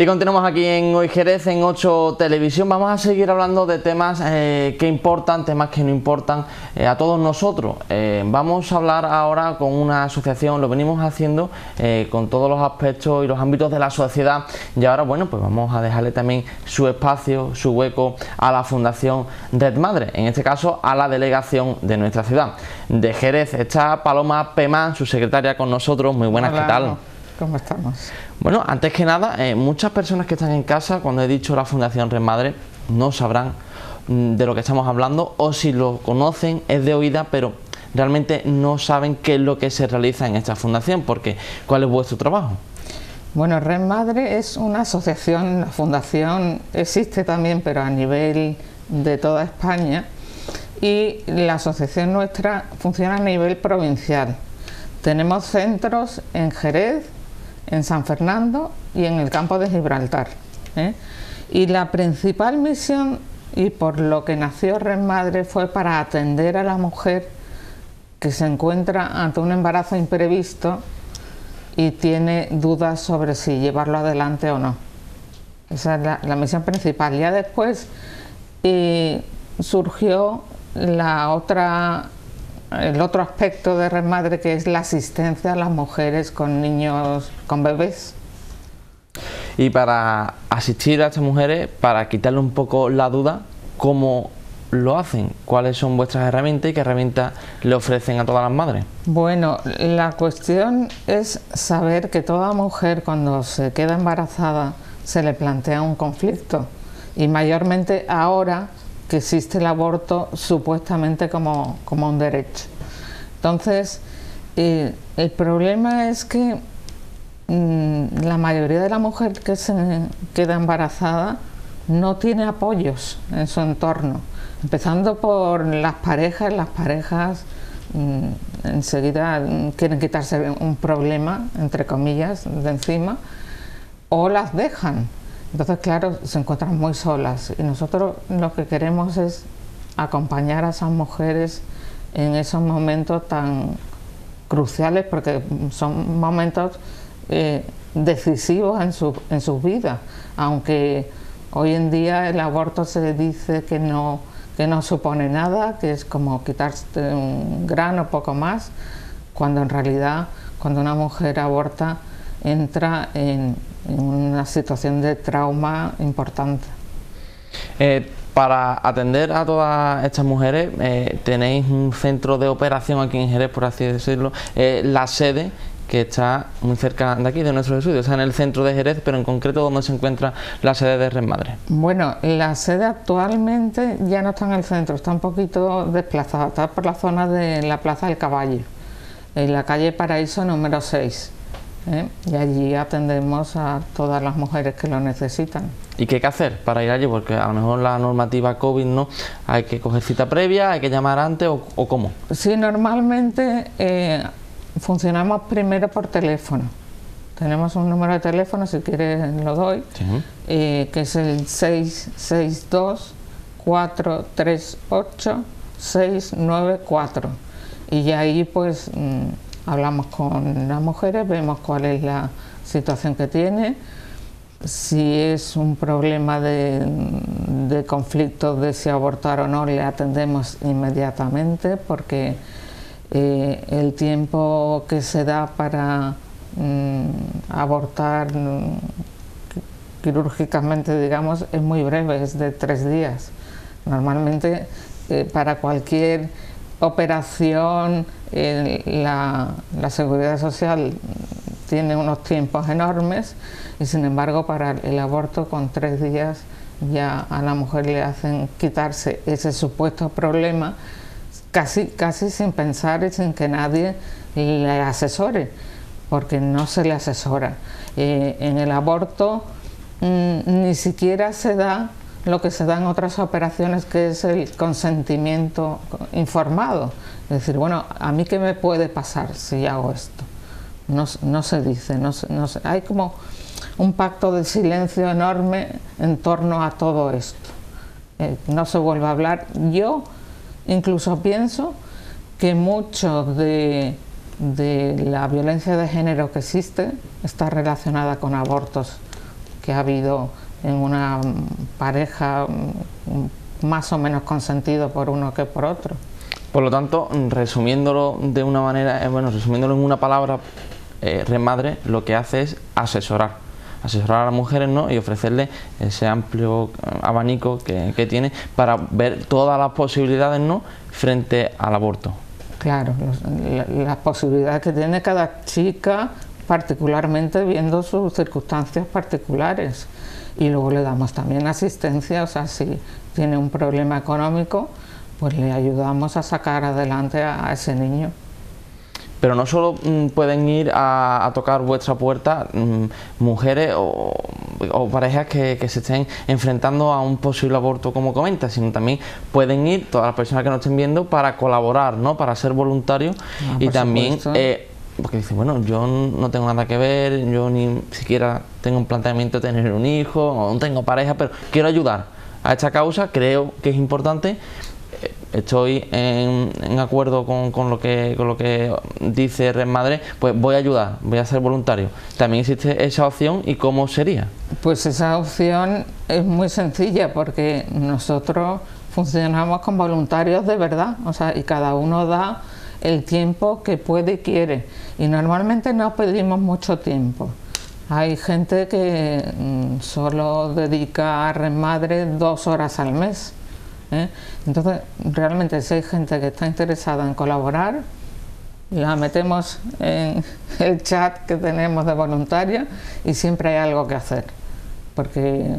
Y continuamos aquí en Hoy Jerez, en 8 Televisión. Vamos a seguir hablando de temas eh, que importan, temas que no importan eh, a todos nosotros. Eh, vamos a hablar ahora con una asociación, lo venimos haciendo con todos los aspectos y los ámbitos de la sociedad. Y ahora, bueno, pues vamos a dejarle también su espacio, su hueco a la Fundación Red Madre, en este caso a la delegación de nuestra ciudad. De Jerez está Paloma Pemán, su secretaria con nosotros. Muy buenas, ¿qué tal? ¿Cómo estamos? Bueno, antes que nada, eh, muchas personas que están en casa, cuando he dicho la Fundación Red Madre, no sabrán mm, de lo que estamos hablando o si lo conocen es de oída, pero realmente no saben qué es lo que se realiza en esta fundación, porque ¿cuál es vuestro trabajo? Bueno, Red Madre es una asociación, la fundación existe también, pero a nivel de toda España, y la asociación nuestra funciona a nivel provincial. Tenemos centros en Jerez, en San Fernando y en el campo de Gibraltar. ¿eh? Y la principal misión y por lo que nació Red Madre fue para atender a la mujer que se encuentra ante un embarazo imprevisto y tiene dudas sobre si llevarlo adelante o no. Esa es la, misión principal. Ya después eh, surgió la otra el otro aspecto de remadre que es la asistencia a las mujeres con niños, con bebés. Y para asistir a estas mujeres, para quitarle un poco la duda, ¿cómo lo hacen? ¿Cuáles son vuestras herramientas y qué herramientas le ofrecen a todas las madres? Bueno, la cuestión es saber que toda mujer cuando se queda embarazada se le plantea un conflicto y mayormente ahora que existe el aborto supuestamente como, un derecho. Entonces, eh, el problema es que mm, la mayoría de la mujer que se queda embarazada no tiene apoyos en su entorno, empezando por las parejas, las parejas mm, enseguida quieren quitarse un problema, entre comillas, de encima, o las dejan entonces, claro, se encuentran muy solas y nosotros lo que queremos es acompañar a esas mujeres en esos momentos tan cruciales porque son momentos eh, decisivos en, su, en sus vidas, aunque hoy en día el aborto se dice que no, que no supone nada, que es como quitarse un grano, poco más, cuando en realidad cuando una mujer aborta entra en, en una situación de trauma importante. Eh, para atender a todas estas mujeres eh, tenéis un centro de operación aquí en Jerez, por así decirlo, eh, la sede que está muy cerca de aquí, de nuestro estudio, o sea en el centro de Jerez, pero en concreto dónde se encuentra la sede de Red Bueno, la sede actualmente ya no está en el centro, está un poquito desplazada, está por la zona de la Plaza del Caballo, en la calle Paraíso número 6. ¿eh? y allí atendemos a todas las mujeres que lo necesitan. ¿Y qué hay que hacer para ir allí? Porque a lo mejor la normativa COVID no, hay que coger cita previa, hay que llamar antes o, cómo. Sí, normalmente eh, funcionamos primero por teléfono. Tenemos un número de teléfono, si quieres lo doy, eh, que es el 662 438 694. Y ahí pues... Mm, hablamos con las mujeres, vemos cuál es la situación que tiene, si es un problema de, conflicto de si abortar o no, le atendemos inmediatamente porque eh, el tiempo que se da para mm, abortar mm, quirúrgicamente, digamos, es muy breve, es de tres días. Normalmente eh, para cualquier operación la, seguridad social tiene unos tiempos enormes y sin embargo para el aborto con tres días ya a la mujer le hacen quitarse ese supuesto problema casi, sin pensar y sin que nadie le asesore, porque no se le asesora. Eh, en el aborto mm, ni siquiera se da lo que se da en otras operaciones, que es el consentimiento informado. Es decir, bueno, ¿a mí qué me puede pasar si hago esto? No, se dice, no, no hay como un pacto de silencio enorme en torno a todo esto. Eh, no se vuelve a hablar. Yo incluso pienso que mucho de, de la violencia de género que existe está relacionada con abortos que ha habido en una pareja mm, más o menos consentido por uno que por otro. Por lo tanto, resumiéndolo de una manera, eh, bueno, resumiéndolo en una palabra, eh, Remadre lo que hace es asesorar asesorar a las mujeres y ofrecerles ese amplio eh, abanico que, tiene para ver todas las posibilidades frente al aborto. Claro, las la posibilidades que tiene cada chica, particularmente viendo sus circunstancias particulares. Y luego le damos también asistencia, o sea, si tiene un problema económico, pues le ayudamos a sacar adelante a, ese niño. Pero no solo mm, pueden ir a, tocar vuestra puerta mm, mujeres o, parejas que, se estén enfrentando a un posible aborto, como comenta, sino también pueden ir todas las personas que nos estén viendo para colaborar, ¿no? para ser voluntarios ah, y también eh, porque dice, bueno, yo no tengo nada que ver, yo ni siquiera tengo un planteamiento de tener un hijo, o no tengo pareja, pero quiero ayudar a esta causa, creo que es importante estoy en, acuerdo con, lo que, con lo que dice Red pues voy a ayudar, voy a ser voluntario. ¿También existe esa opción y cómo sería? Pues esa opción es muy sencilla porque nosotros funcionamos con voluntarios de verdad, o sea, y cada uno da el tiempo que puede y quiere. Y normalmente no pedimos mucho tiempo. Hay gente que mm, solo dedica a Red dos horas al mes ¿eh? Entonces, realmente si hay gente que está interesada en colaborar, la metemos en el chat que tenemos de voluntaria y siempre hay algo que hacer. Porque,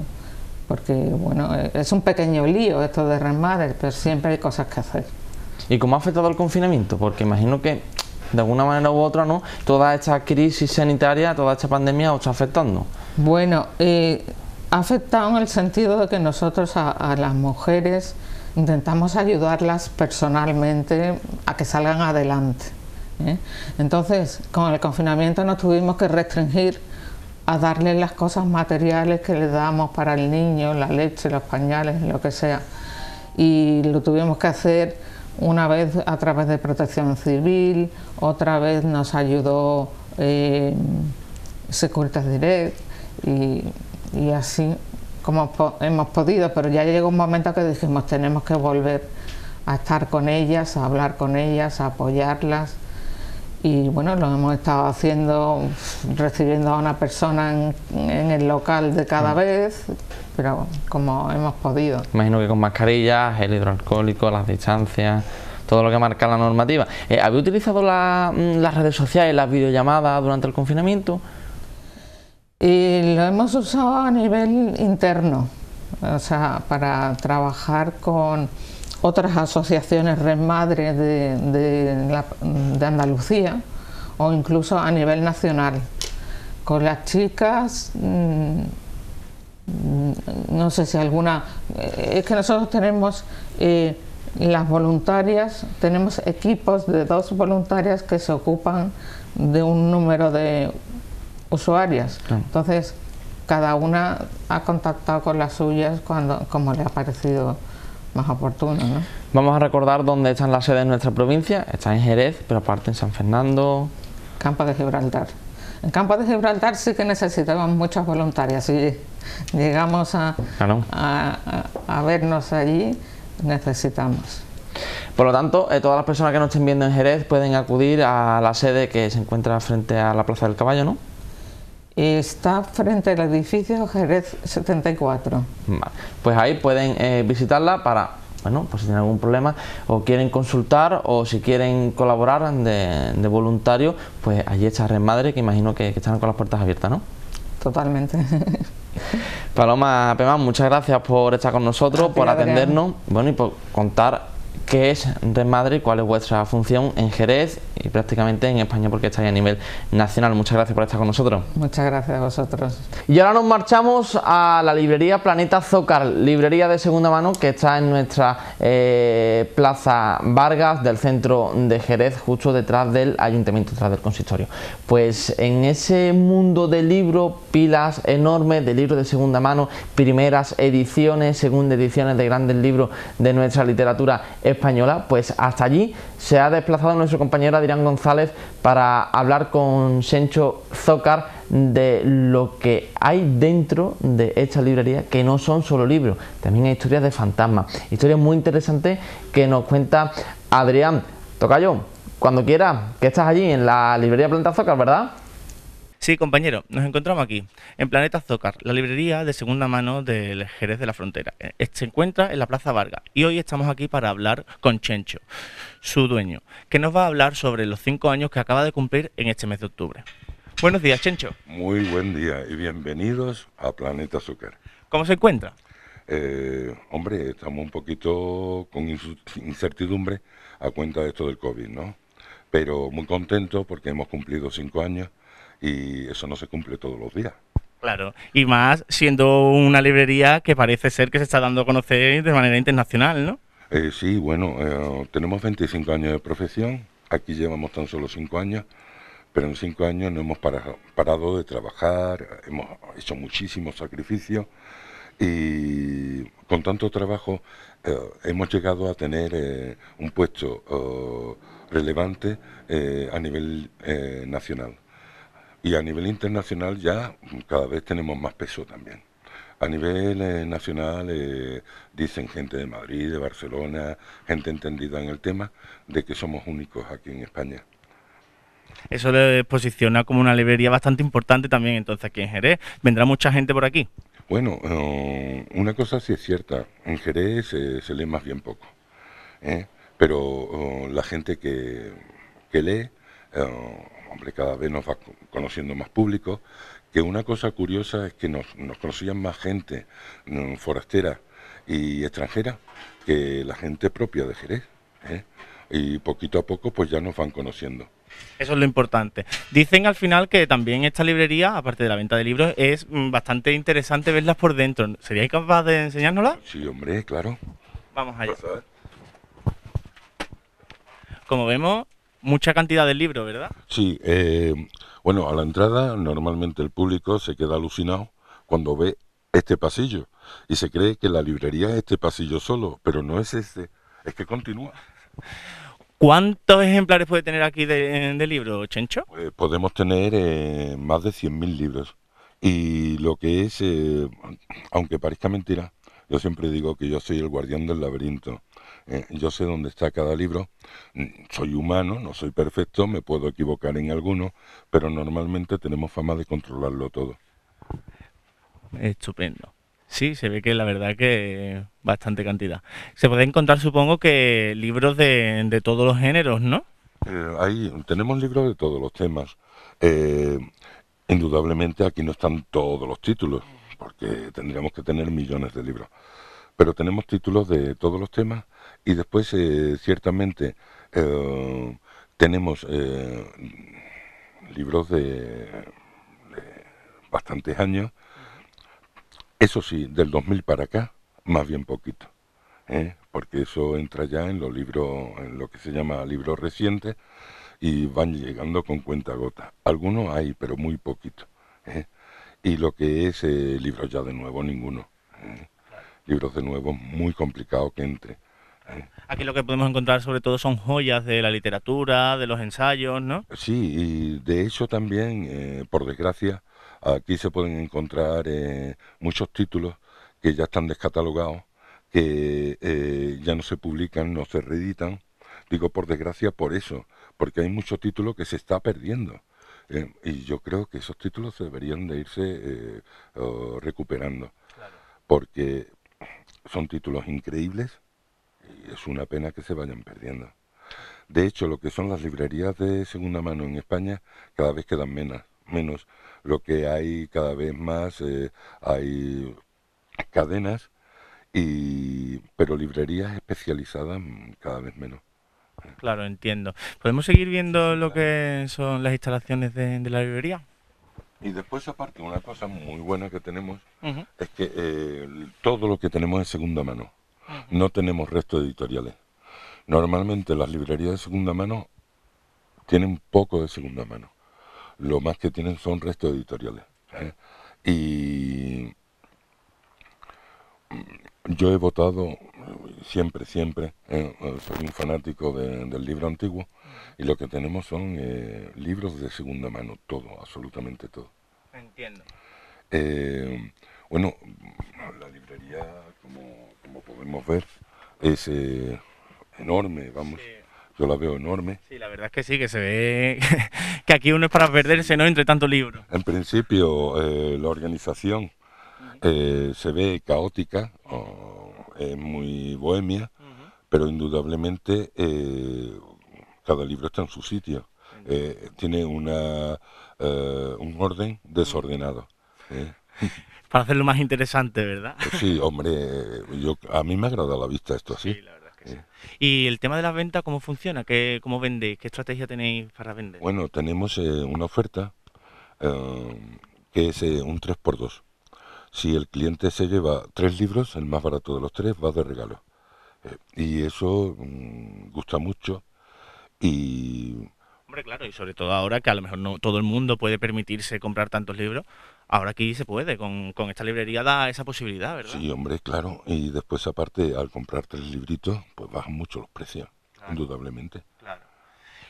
porque bueno, eh, es un pequeño lío esto de Red pero siempre hay cosas que hacer. ¿Y cómo ha afectado el confinamiento? Porque imagino que de alguna manera u otra, ¿no? Toda esta crisis sanitaria, toda esta pandemia os está afectando. Bueno, eh, ha afectado en el sentido de que nosotros a, las mujeres intentamos ayudarlas personalmente a que salgan adelante. ¿eh? Entonces, con el confinamiento nos tuvimos que restringir a darle las cosas materiales que le damos para el niño, la leche, los pañales, lo que sea. Y lo tuvimos que hacer una vez a través de protección civil, otra vez nos ayudó eh, Securitas Direct y y así como hemos podido, pero ya llegó un momento que dijimos tenemos que volver a estar con ellas, a hablar con ellas, a apoyarlas y bueno, lo hemos estado haciendo recibiendo a una persona en, el local de cada mm. vez, pero como hemos podido. Imagino que con mascarillas, el hidroalcohólico, las distancias, todo lo que marca la normativa. Eh, ...¿habéis ¿Había utilizado mm, las redes sociales, las videollamadas durante el confinamiento? y lo hemos usado a nivel interno, o sea, para trabajar con otras asociaciones Red de, Andalucía o incluso a nivel nacional. Con las chicas, mm, no sé si alguna, eh, es que nosotros tenemos eh, las voluntarias, tenemos equipos de dos voluntarias que se ocupan de un número de usuarias. Entonces, cada una ha contactado con las suyas cuando, como le ha parecido más oportuno. Vamos a recordar dónde están las sede de nuestra provincia. Está en Jerez, pero aparte en San Fernando. Campo de Gibraltar. En Campo de Gibraltar sí que necesitamos muchas voluntarias. Si llegamos a, a, vernos allí, necesitamos. Por lo tanto, eh, todas las personas que nos estén viendo en Jerez pueden acudir a la sede que se encuentra frente a la Plaza del Caballo, ¿no? está frente al edificio Jerez 74. Pues ahí pueden eh, visitarla para, bueno, pues si tienen algún problema o quieren consultar o si quieren colaborar de, voluntario, pues allí está Red Madre, que imagino que, están con las puertas abiertas, ¿no? Totalmente. Paloma Pemán, muchas gracias por estar con nosotros, por atendernos, bueno, y por contar qué es Red Madre y cuál es vuestra función en Jerez y prácticamente en España porque está ahí a nivel nacional. Muchas gracias por estar con nosotros. Muchas gracias a vosotros. Y ahora nos marchamos a la librería Planeta Zócar, librería de segunda mano que está en nuestra eh, Plaza Vargas del centro de Jerez, justo detrás del ayuntamiento, detrás del consistorio. Pues en ese mundo de libro, pilas enormes de libros de segunda mano, primeras ediciones, segundas ediciones de grandes libros de nuestra literatura española, pues hasta allí se ha desplazado nuestro compañero Adrián González para hablar con Sencho Zócar de lo que hay dentro de esta librería, que no son solo libros, también hay historias de fantasmas, historias muy interesantes que nos cuenta Adrián. Tocayo, cuando quieras, que estás allí en la librería Planeta Zócar, ¿verdad? Sí, compañero, nos encontramos aquí, en Planeta Zócar, la librería de segunda mano del Jerez de la Frontera. Eh, se encuentra en la Plaza Vargas y hoy estamos aquí para hablar con Chencho su dueño, que nos va a hablar sobre los cinco años que acaba de cumplir en este mes de octubre. Buenos días, Chencho. Muy buen día y bienvenidos a Planeta Azúcar. ¿Cómo se encuentra? Eh, hombre, estamos un poquito con incertidumbre a cuenta de esto del COVID, ¿no? Pero muy contento porque hemos cumplido cinco años y eso no se cumple todos los días. Claro, y más siendo una librería que parece ser que se está dando a conocer de manera internacional, ¿no? Eh, sí, bueno, eh, tenemos 25 años de profesión, aquí llevamos tan solo 5 años, pero en 5 años no hemos parado, de trabajar, hemos hecho muchísimos sacrificios y con tanto trabajo eh, hemos llegado a tener un puesto relevante a nivel nacional. Y a nivel internacional ya cada vez tenemos más peso también. A nivel eh, nacional eh, dicen gente de Madrid, de Barcelona, gente entendida en el tema, de que somos únicos aquí en España. Eso le posiciona como una librería bastante importante también entonces aquí en Jerez. ¿Vendrá mucha gente por aquí? Bueno, eh, una cosa sí es cierta, en Jerez se lee más bien poco, pero la gente que, que lee hombre, cada vez nos va conociendo más público que una cosa curiosa es que nos, conocían más gente mm, forastera y extranjera que la gente propia de Jerez. ¿eh? Y poquito a poco pues ya nos van conociendo. Eso es lo importante. Dicen al final que también esta librería, aparte de la venta de libros, es mm, bastante interesante verlas por dentro. ¿Seríais capaz de enseñárnoslas? Sí, hombre, claro. Vamos allá. Pues, Como vemos, mucha cantidad de libros, ¿verdad? Sí, eh, bueno, a la entrada normalmente el público se queda alucinado cuando ve este pasillo y se cree que la librería es este pasillo solo, pero no es este, es que continúa. ¿Cuántos ejemplares puede tener aquí de, libro, Chencho? Eh, podemos tener eh, más de 100.000 libros. Y lo que es, eh, aunque parezca mentira, yo siempre digo que yo soy el guardián del laberinto. Eh, yo sé dónde está cada libro, mm, soy humano, no soy perfecto, me puedo equivocar en alguno, pero normalmente tenemos fama de controlarlo todo. Estupendo. Sí, se ve que la verdad que bastante cantidad. Se puede encontrar, supongo, que libros de, todos los géneros, ¿no? Eh, ahí tenemos libros de todos los temas. Eh, indudablemente aquí no están todos los títulos, porque tendríamos que tener millones de libros pero tenemos títulos de todos los temas y después eh, ciertamente eh, tenemos eh, libros de, bastantes años, eso sí, del 2000 para acá, más bien poquito, porque eso entra ya en, los libros, en lo que se llama libros recientes y van llegando con cuenta gota. Algunos hay, pero muy poquito. Y lo que es libros ya de nuevo, ninguno libros de nuevo muy complicado que entre. ¿eh? Aquí lo que podemos encontrar sobre todo son joyas de la literatura, de los ensayos, ¿no? Sí, y de hecho también, eh, por desgracia, aquí se pueden encontrar eh, muchos títulos que ya están descatalogados, que ya no se publican, no se reeditan. Digo por desgracia por eso, porque hay muchos títulos que se está perdiendo. y yo creo que esos títulos deberían de irse recuperando. Claro. Porque, son títulos increíbles y es una pena que se vayan perdiendo. De hecho, lo que son las librerías de segunda mano en España cada vez quedan menos. menos. Lo que hay cada vez más, eh, hay cadenas, y, pero librerías especializadas cada vez menos. Claro, entiendo. ¿Podemos seguir viendo lo que son las instalaciones de la librería? Y después aparte, una cosa muy buena que tenemos es que eh, todo lo que tenemos es segunda mano. No tenemos restos editoriales. Normalmente las librerías de segunda mano tienen poco de segunda mano. Lo más que tienen son restos editoriales. ¿eh? Y mm, yo he votado siempre, siempre, eh, eh, soy un fanático del libro antiguo y lo que tenemos son eh, libros de segunda mano, todo, absolutamente todo. Entiendo. bueno, la librería, como, podemos ver, es enorme, vamos. Yo la veo enorme. Sí, la verdad es que sí, que se ve que aquí uno es para perderse, ¿no? Entre tantos libros. En principio, la organización se ve caótica es muy bohemia, pero indudablemente eh, cada libro está en su sitio. Eh, tiene una, eh, un orden desordenado. Para hacerlo más interesante, ¿verdad? Pues sí, hombre, yo, a mí me agrada la vista esto así. Sí, la verdad ¿Y el tema de las ventas, cómo funciona? ¿Qué, ¿Cómo vendéis? ¿Qué estrategia tenéis para vender? Bueno, tenemos una oferta que es un 3x2 si el cliente se lleva tres libros, el más barato de los tres va de regalo. Eh, y eso mm, gusta mucho y... Hombre, claro, y sobre todo ahora que a lo mejor no todo el mundo puede permitirse comprar tantos libros, ahora aquí se puede, con, esta librería da esa posibilidad, ¿verdad? Sí, hombre, claro, y después aparte al comprar tres libritos, pues bajan mucho los precios, indudablemente. Claro.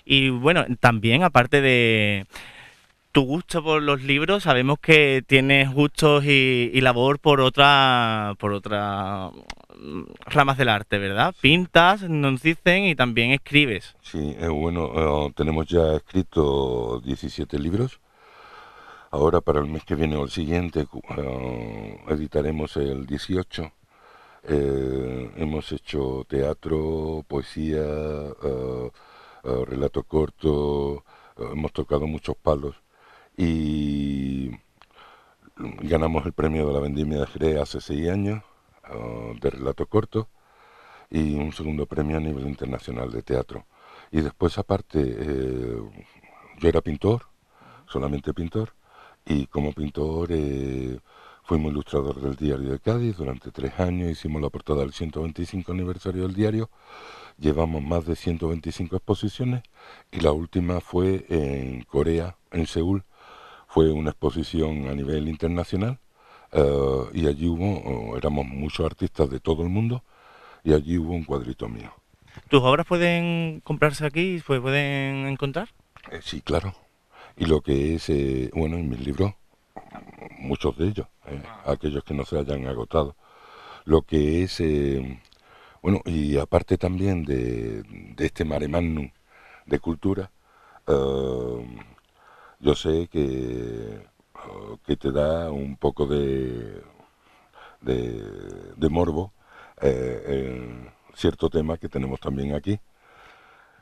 Y bueno, también aparte de tu gusto por los libros, sabemos que tienes gustos y, labor por otra por otras mm, ramas del arte, ¿verdad? Pintas, nos dicen, y también escribes. Sí, es eh, bueno, eh, tenemos ya escrito 17 libros. Ahora para el mes que viene o el siguiente eh, editaremos el 18. hemos hecho teatro, poesía, relato corto, hemos tocado muchos palos y ganamos el premio de la Vendimia de Jerez hace seis años ah, de relato corto y un segundo premio a nivel internacional de teatro. Y después aparte, eh, yo era pintor, solamente pintor, y como pintor eh, fuimos ilustrador del diario de Cádiz durante tres años, hicimos la portada del 125 aniversario del diario, llevamos más de 125 exposiciones y la última fue en Corea, en Seúl, fue una exposición a nivel internacional eh, y allí hubo, éramos muchos artistas de todo el mundo y allí hubo un cuadrito mío. ¿Tus obras pueden comprarse aquí? Pues, ¿Pueden encontrar? Eh, sí, claro. Y lo que es, eh, bueno, en mis libros, muchos de ellos, aquellos que no se hayan agotado, lo que es, bueno, y aparte también de, de este mare de cultura, yo sé que, que te da un poco de, morbo eh, cierto tema que tenemos también aquí.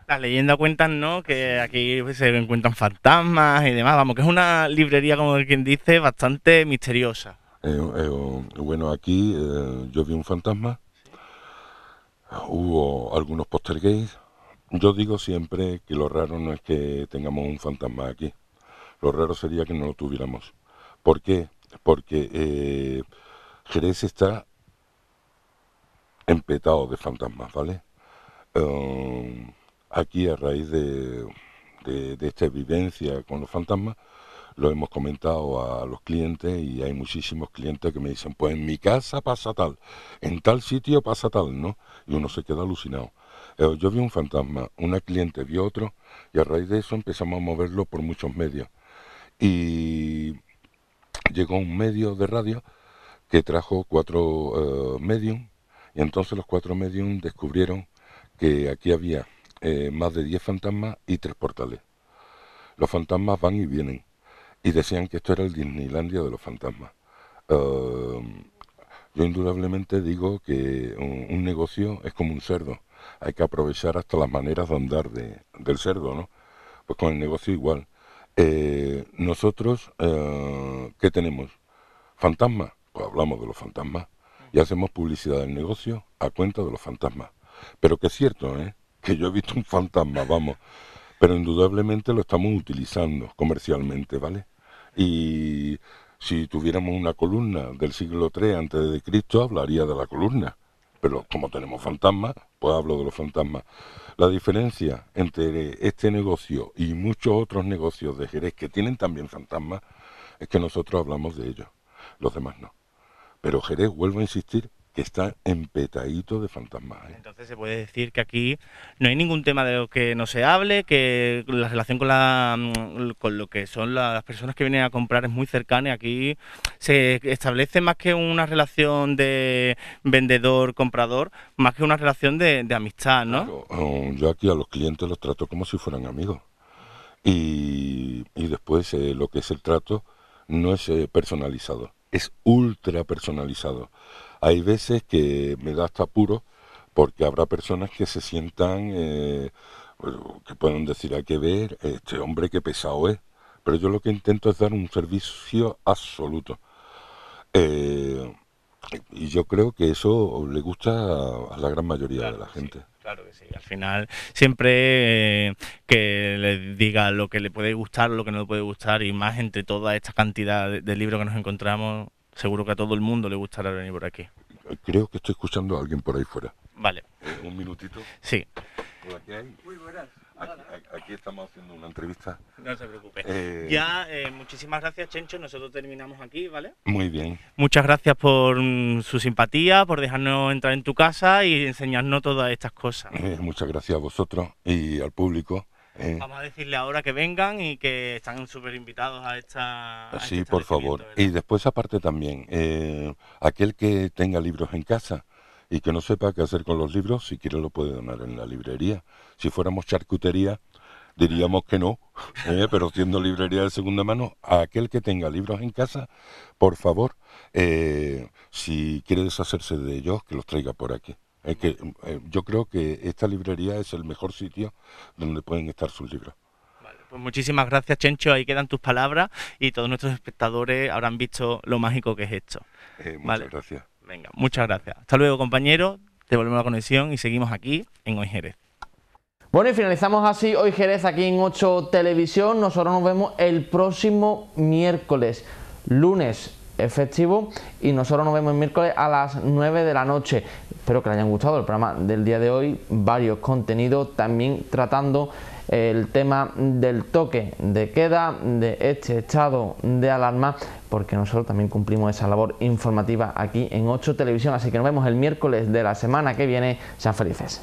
Las leyenda cuentan, ¿no? Que aquí se encuentran fantasmas y demás. Vamos, que es una librería, como quien dice, bastante misteriosa. Eh, eh, um, bueno, aquí eh, yo vi un fantasma. Hubo algunos póster gays. Yo digo siempre que lo raro no es que tengamos un fantasma aquí. Lo raro sería que no lo tuviéramos. ¿Por qué? Porque eh, Jerez está empetado de fantasmas, ¿vale? Eh, aquí a raíz de, de, de, esta vivencia con los fantasmas, lo hemos comentado a los clientes y hay muchísimos clientes que me dicen, pues en mi casa pasa tal, en tal sitio pasa tal, ¿no? Y uno se queda alucinado. Eh, yo vi un fantasma, una cliente vio otro y a raíz de eso empezamos a moverlo por muchos medios y llegó un medio de radio que trajo cuatro eh, medium y entonces los cuatro medium descubrieron que aquí había eh, más de diez fantasmas y tres portales. Los fantasmas van y vienen y decían que esto era el Disneylandia de los fantasmas. Eh, yo indudablemente digo que un, un, negocio es como un cerdo, hay que aprovechar hasta las maneras de andar de, del cerdo, ¿no? Pues con el negocio igual eh, nosotros, eh, ¿qué tenemos? Fantasmas. Pues hablamos de los fantasmas y hacemos publicidad del negocio a cuenta de los fantasmas. Pero que es cierto, ¿eh? Que yo he visto un fantasma, vamos. Pero indudablemente lo estamos utilizando comercialmente, ¿vale? Y si tuviéramos una columna del siglo III antes de Cristo, hablaría de la columna pero como tenemos fantasmas, pues hablo de los fantasmas. La diferencia entre este negocio y muchos otros negocios de Jerez que tienen también fantasmas es que nosotros hablamos de ellos, los demás no. Pero Jerez, vuelvo a insistir, que está empetadito de fantasmas. ¿eh? Entonces se puede decir que aquí no hay ningún tema de lo que no se hable, que la relación con, la, mm, con lo que son las personas que vienen a comprar es muy cercana. y Aquí se establece más que una relación de vendedor-comprador, más que una relación de, amistad, ¿no? Yo, aquí a los clientes los trato como si fueran amigos. Y, después eh, lo que es el trato no es eh, personalizado, es ultra personalizado hay veces que me da hasta apuro porque habrá personas que se sientan, eh, que pueden decir, hay que ver, este hombre qué pesado es. Pero yo lo que intento es dar un servicio absoluto. Eh, y yo creo que eso le gusta a la gran mayoría de la gente. claro que sí. Al final, siempre eh, que le diga lo que le puede gustar, lo que no le puede gustar, y más entre toda esta cantidad de libros que nos encontramos, Seguro que a todo el mundo le gustará venir por aquí. Creo que estoy escuchando a alguien por ahí fuera. Vale. Eh, un minutito. Sí. Por aquí hay. Muy buenas. Aquí, estamos haciendo una entrevista. No se preocupe. Eh, ya, eh, muchísimas gracias, Chencho. Nosotros terminamos aquí, ¿vale? Muy bien. Muchas gracias por mm, su simpatía, por dejarnos entrar en tu casa y enseñarnos todas estas cosas. muchas gracias a vosotros y al público. Eh. Vamos a decirle ahora que vengan y que están súper invitados a esta. Este sí, por favor. Y después, aparte también, eh, aquel que tenga libros en casa y que no sepa qué hacer con los libros, si quiere lo puede donar en la librería. Si fuéramos charcutería, diríamos que no, eh, pero siendo librería de segunda mano, aquel que tenga libros en casa, por favor, si quiere deshacerse de ellos, que los traiga por aquí. Es que eh, yo creo que esta librería es el mejor sitio donde pueden estar sus libros. pues muchísimas gracias, Chencho. Ahí quedan tus palabras y todos nuestros espectadores habrán visto lo mágico que es esto. Eh, muchas gracias. Venga, muchas gracias. Hasta luego, compañeros. a la conexión y seguimos aquí en Hoy Jerez. Bueno, y finalizamos así hoy Jerez aquí en 8 Televisión. Nosotros nos vemos el próximo miércoles, lunes efectivo y nosotros nos vemos el miércoles a las 9 de la noche. Espero que les hayan gustado el programa del día de hoy, varios contenidos también tratando eh, el tema del toque de queda, de este estado de alarma, porque nosotros también cumplimos esa labor informativa aquí en 8 Televisión. Así que nos vemos el miércoles de la semana que viene. Sean felices.